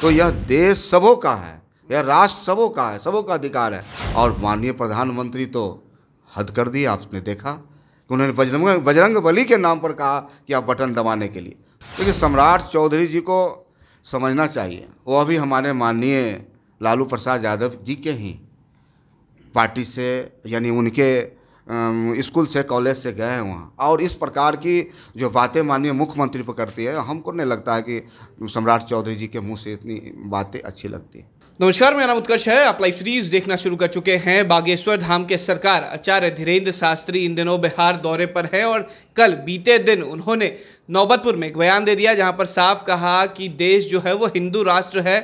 तो यह देश सबों का है यह राष्ट्र सबों का है सबों का अधिकार है और माननीय प्रधानमंत्री तो हद कर दी आपने देखा कि उन्होंने बजरंग बजरंग बली के नाम पर कहा कि आप बटन दबाने के लिए क्योंकि तो सम्राट चौधरी जी को समझना चाहिए वो अभी हमारे माननीय लालू प्रसाद यादव जी के ही पार्टी से यानी उनके स्कूल से कॉलेज से गए हैं वहाँ और इस प्रकार की जो बातें माननीय मुख्यमंत्री पर करती है हमको नहीं लगता है कि सम्राट चौधरी जी के मुँह से इतनी बातें अच्छी लगती है नमस्कार मेरा नाम उत्कर्ष है आप लाइव सीरीज देखना शुरू कर चुके हैं बागेश्वर धाम के सरकार आचार्य धीरेन्द्र शास्त्री इन दिनों बिहार दौरे पर हैं और कल बीते दिन उन्होंने नौबतपुर में एक बयान दे दिया जहां पर साफ कहा कि देश जो है वो हिंदू राष्ट्र है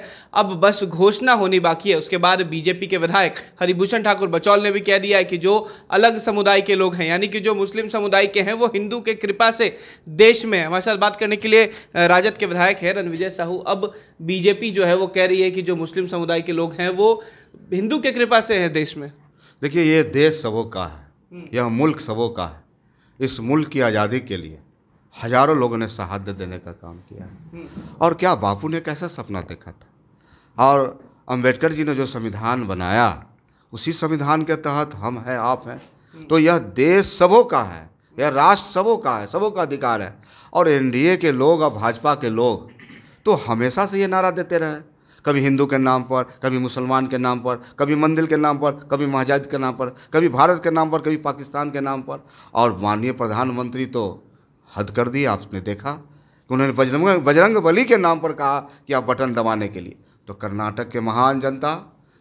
अब बस घोषणा होनी बाकी है उसके बाद बीजेपी के विधायक हरिभूषण ठाकुर बचौल ने भी कह दिया है कि जो अलग समुदाय के लोग हैं यानी कि जो मुस्लिम समुदाय के हैं वो हिंदू के कृपा से देश में है हमारे साथ बात करने के लिए राजद के विधायक हैं रणविजय साहू अब बीजेपी जो है वो कह रही है कि जो मुस्लिम समुदाय के लोग हैं वो हिंदू के कृपा से है देश में देखिए ये देश सबों का है हम्म। यह मुल्क सबों का है इस मुल्क की आज़ादी के लिए हजारों लोगों ने शहादत देने का काम किया है हम्म। और क्या बापू ने कैसा सपना देखा था और अम्बेडकर जी ने जो संविधान बनाया उसी संविधान के तहत हम हैं आप हैं हम्म। तो यह देश सबों का है यह राष्ट्र सबों का है सबों का अधिकार है और एनडीए के लोग और भाजपा के लोग तो हमेशा से ये नारा देते रहे कभी हिंदू के नाम पर कभी मुसलमान के नाम पर कभी मंदिर के नाम पर कभी महाजाद के नाम पर कभी भारत के नाम पर कभी पाकिस्तान के नाम पर और माननीय प्रधानमंत्री तो हद कर दी आपने देखा कि उन्होंने बजरंग बजरंग बली के नाम पर कहा कि आप बटन दबाने के लिए तो कर्नाटक के महान जनता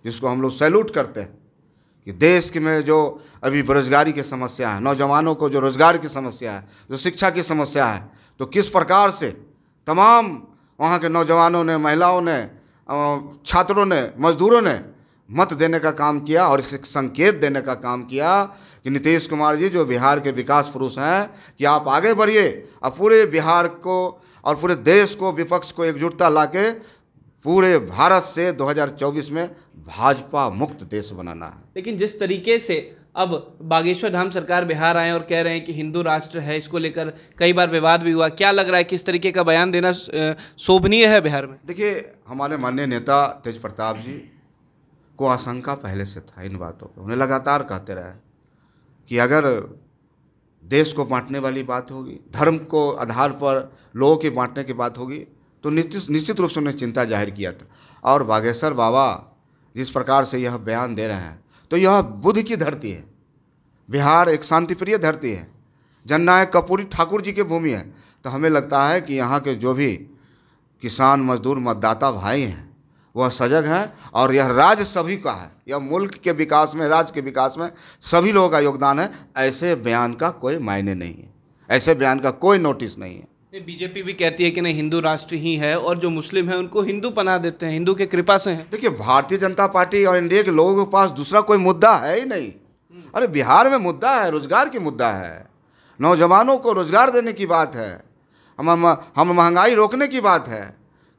जिसको हम लोग सैल्यूट करते हैं कि देश के में जो अभी बेरोजगारी की समस्या है नौजवानों को जो रोज़गार की समस्या है जो शिक्षा की समस्या है तो किस प्रकार से तमाम वहाँ के नौजवानों ने महिलाओं ने छात्रों ने मजदूरों ने मत देने का काम किया और इसे संकेत देने का काम किया कि नीतीश कुमार जी जो बिहार के विकास पुरुष हैं कि आप आगे बढ़िए और पूरे बिहार को और पूरे देश को विपक्ष को एकजुटता ला के पूरे भारत से 2024 में भाजपा मुक्त देश बनाना है लेकिन जिस तरीके से अब बागेश्वर धाम सरकार बिहार आए और कह रहे हैं कि हिंदू राष्ट्र है इसको लेकर कई बार विवाद भी हुआ क्या लग रहा है किस तरीके का बयान देना शोभनीय है बिहार में देखिए हमारे माननीय नेता तेज प्रताप जी को आशंका पहले से था इन बातों पर उन्हें लगातार कहते रहे कि अगर देश को बांटने वाली बात होगी धर्म को आधार पर लोगों के बांटने की बात होगी तो निश्चित निश्चित रूप से उन्हें चिंता जाहिर किया था और बागेश्वर बाबा जिस प्रकार से यह बयान दे रहे हैं तो यह बुद्ध की धरती है बिहार एक शांतिप्रिय धरती है जननायक कपूरी ठाकुर जी की भूमि है तो हमें लगता है कि यहाँ के जो भी किसान मजदूर मतदाता भाई हैं वह सजग हैं और यह राज्य सभी का है यह मुल्क के विकास में राज्य के विकास में सभी लोगों का योगदान है ऐसे बयान का कोई मायने नहीं है ऐसे बयान का कोई नोटिस नहीं है बीजेपी भी कहती है कि नहीं हिंदू राष्ट्र ही है और जो मुस्लिम है उनको हिंदू बना देते हैं हिंदू के कृपा से हैं देखिए भारतीय जनता पार्टी और इंडिया के लोगों के पास दूसरा कोई मुद्दा है ही नहीं हम्म। अरे बिहार में मुद्दा है रोजगार की मुद्दा है नौजवानों को रोजगार देने की बात है हम हम महंगाई रोकने की बात है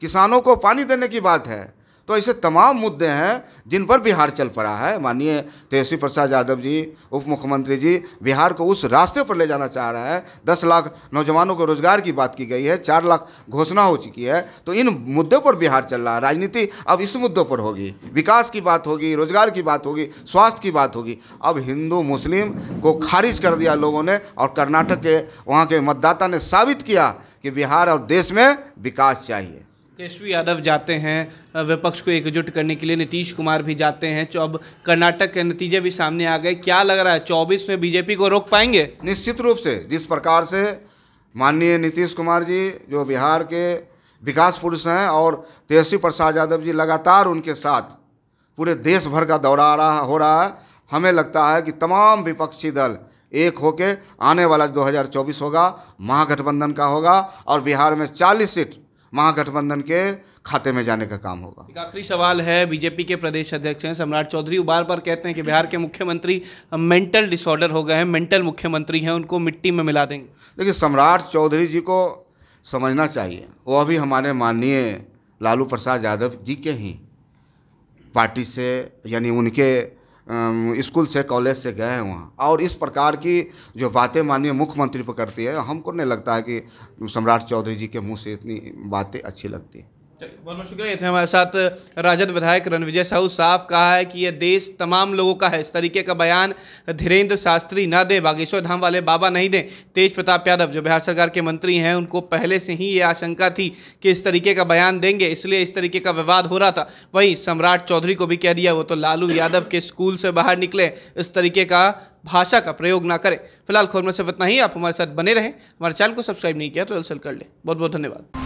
किसानों को पानी देने की बात है तो ऐसे तमाम मुद्दे हैं जिन पर बिहार चल पड़ा है माननीय तेजस्वी प्रसाद यादव जी उप मुख्यमंत्री जी बिहार को उस रास्ते पर ले जाना चाह रहे हैं दस लाख नौजवानों को रोजगार की बात की गई है चार लाख घोषणा हो चुकी है तो इन मुद्दों पर बिहार चल रहा है राजनीति अब इस मुद्दों पर होगी विकास की बात होगी रोजगार की बात होगी स्वास्थ्य की बात होगी अब हिंदू मुस्लिम को खारिज कर दिया लोगों ने और कर्नाटक के वहाँ के मतदाता ने साबित किया कि बिहार और देश में विकास चाहिए तेजस्वी यादव जाते हैं विपक्ष को एकजुट करने के लिए नीतीश कुमार भी जाते हैं अब कर्नाटक के नतीजे भी सामने आ गए क्या लग रहा है चौबीस में बीजेपी को रोक पाएंगे निश्चित रूप से जिस प्रकार से माननीय नीतीश कुमार जी जो बिहार के विकास पुरुष हैं और तेजस्वी प्रसाद यादव जी लगातार उनके साथ पूरे देश भर का दौरा रहा हो रहा है हमें लगता है कि तमाम विपक्षी दल एक होके आने वाला 2024 होगा महागठबंधन का होगा और बिहार में 40 सीट महागठबंधन के खाते में जाने का काम होगा एक आखिरी सवाल है बीजेपी के प्रदेश अध्यक्ष हैं सम्राट चौधरी बार बार कहते हैं कि बिहार के मुख्यमंत्री मेंटल डिसऑर्डर हो गए हैं मेंटल मुख्यमंत्री हैं उनको मिट्टी में मिला देंगे देखिए सम्राट चौधरी जी को समझना चाहिए वो अभी हमारे माननीय लालू प्रसाद यादव जी के ही पार्टी से यानी उनके स्कूल से कॉलेज से गए हैं वहाँ और इस प्रकार की जो बातें माननीय मुख्यमंत्री पर करती है हमको नहीं लगता है कि सम्राट चौधरी जी के मुँह से इतनी बातें अच्छी लगती हैं चलिए बहुत बहुत शुक्रिया थे हमारे साथ राजद विधायक रणविजय साहू साफ कहा है कि यह देश तमाम लोगों का है इस तरीके का बयान धीरेन्द्र शास्त्री ना दे बागेश्वर धाम वाले बाबा नहीं दें तेज प्रताप यादव जो बिहार सरकार के मंत्री हैं उनको पहले से ही ये आशंका थी कि इस तरीके का बयान देंगे इसलिए इस तरीके का विवाद हो रहा था वहीं सम्राट चौधरी को भी कह दिया वो तो लालू यादव के स्कूल से बाहर निकले इस तरीके का भाषा का प्रयोग ना करें फिलहाल खबर में सिर्फ इतना ही आप हमारे साथ बने रहें हमारे चैनल को सब्सक्राइब नहीं किया तो दरअसल कर लें बहुत बहुत धन्यवाद